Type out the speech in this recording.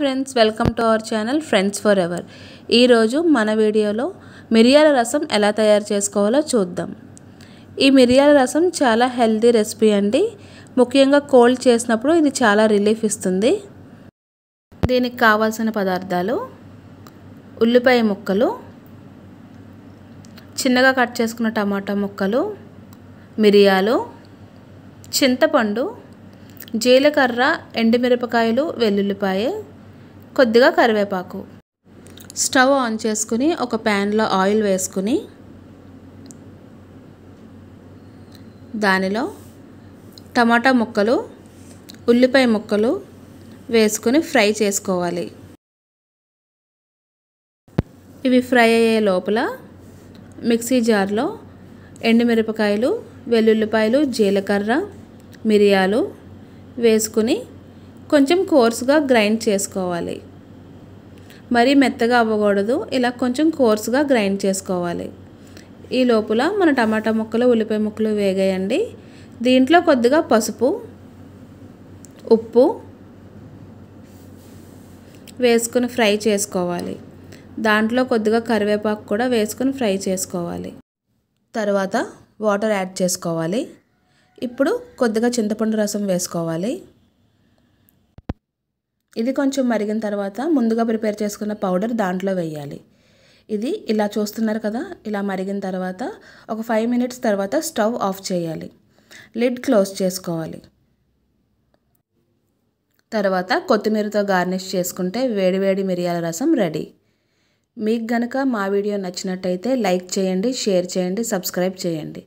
friends welcome to our channel friends forever ఈరోజు మన వీడియోలో మిరియాల రసం ఎలా తయారు చేసుకోవాలో చూద్దాం ఈ మిరియాల రసం చాలా హెల్దీ రెసిపీ అండి ముఖ్యంగా కోల్డ్ చేసినప్పుడు ఇది చాలా రిలీఫ్ ఇస్తుంది దీనికి కావాల్సిన పదార్థాలు ఉల్లిపాయ ముక్కలు చిన్నగా కట్ చేసుకున్న టమాటా ముక్కలు మిరియాలు చింతపండు జీలకర్ర ఎండుమిరపకాయలు వెల్లుల్లిపాయ కొద్దిగా కరివేపాకు స్టవ్ ఆన్ చేసుకుని ఒక ప్యాన్లో ఆయిల్ వేసుకుని దానిలో టమాటా ముక్కలు ఉల్లిపాయ ముక్కలు వేసుకుని ఫ్రై చేసుకోవాలి ఇవి ఫ్రై అయ్యే లోపల మిక్సీ జార్లో ఎండుమిరపకాయలు వెల్లుల్లిపాయలు జీలకర్ర మిరియాలు వేసుకుని కొంచెం కోర్సుగా గ్రైండ్ చేసుకోవాలి మరీ మెత్తగా అవ్వకూడదు ఇలా కొంచెం కోర్సుగా గ్రైండ్ చేసుకోవాలి ఈ లోపల మన టమాటా ముక్కలు ఉల్లిపాయ ముక్కలు వేగేయండి దీంట్లో కొద్దిగా పసుపు ఉప్పు వేసుకుని ఫ్రై చేసుకోవాలి దాంట్లో కొద్దిగా కరివేపాకు కూడా వేసుకుని ఫ్రై చేసుకోవాలి తర్వాత వాటర్ యాడ్ చేసుకోవాలి ఇప్పుడు కొద్దిగా చింతపండు రసం వేసుకోవాలి ఇది కొంచెం మరిగిన తర్వాత ముందుగా ప్రిపేర్ చేసుకున్న పౌడర్ దాంట్లో వేయాలి ఇది ఇలా చూస్తున్నారు కదా ఇలా మరిగిన తర్వాత ఒక ఫైవ్ మినిట్స్ తర్వాత స్టవ్ ఆఫ్ చేయాలి లిడ్ క్లోజ్ చేసుకోవాలి తర్వాత కొత్తిమీరతో గార్నిష్ చేసుకుంటే వేడివేడి మిరియాల రసం రెడీ మీకు గనక మా వీడియో నచ్చినట్టయితే లైక్ చేయండి షేర్ చేయండి సబ్స్క్రైబ్ చేయండి